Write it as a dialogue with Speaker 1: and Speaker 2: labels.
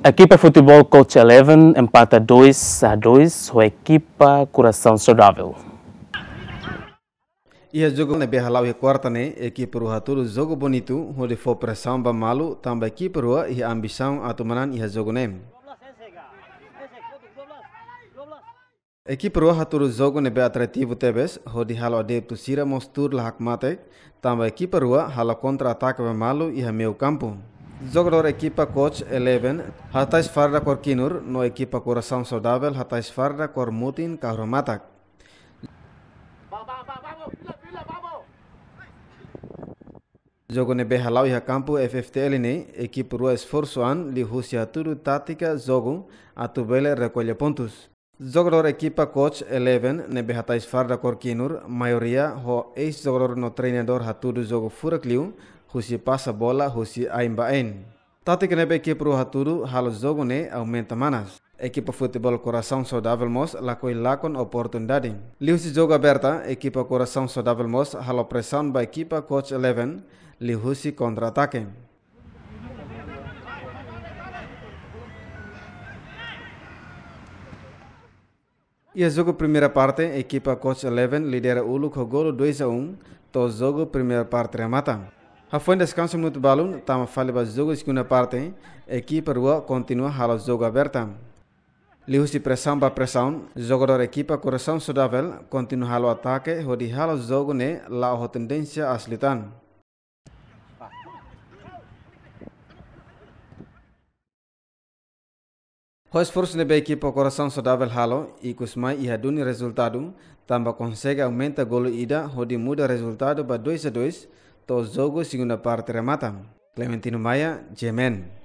Speaker 1: A equipa Futebol Coach Eleven empata 2 a 2 com a equipa Coração Saudável. E a é jogo na Berralau e quarta, né? Equipe Rua Turo, jogo bonito, onde foi pressão para malo, também equipe Rua e a ambição a tomar e a é jogo, né? Equipe Rua Haturu jogo nebe é atrativo tebes, onde halo adepto sira mostur lahak mate, também equipe Rua hala contra-ataque para malo e a meio campo. Jogador equipa coach 11, hatais farda Korkinur, kinur, no equipa coração saudável, hatais farda kor mutin kahromatak. Jogo nebe halau ya campo FFTL ne, equipe rua esforço an, li husia turu tática jogo, atubele recolhe pontos. Jogador equipa coach 11, nebe hatais farda Korkinur, kinur, maioria ho ex jogador no treinador hatudu jogo furakliu, husi passa bola husi aimbaen. Tate kenebe que pro haturu halo jogo ne aumenta manas. Equipa Futebol Coração Saudável Mos lá com oportunidade. Liusi jogo aberta, equipa Coração Saudável Mos halo pressão ba equipa Coach Eleven, lihusi contra-ataque. E jogo primeira parte, equipa Coach Eleven lidera o com golo 2 a 1, to jogo primeira parte remata. Após descanso minuto balão, Tama falha jogo segunda parte, equipa rua continua hala jogo aberta. de pressão para pressão, jogador equipa coração saudável continua hala ataque, rodi hala jogo ne la ho tendência slitan. Hoje força nebe equipa coração Saudável halo e cusmai e duni resultado, tamba consegue aumenta golo ida hodi muda resultado para 2 a 2 to zogo singuna parte rematam. Clementino Maya, Jemen.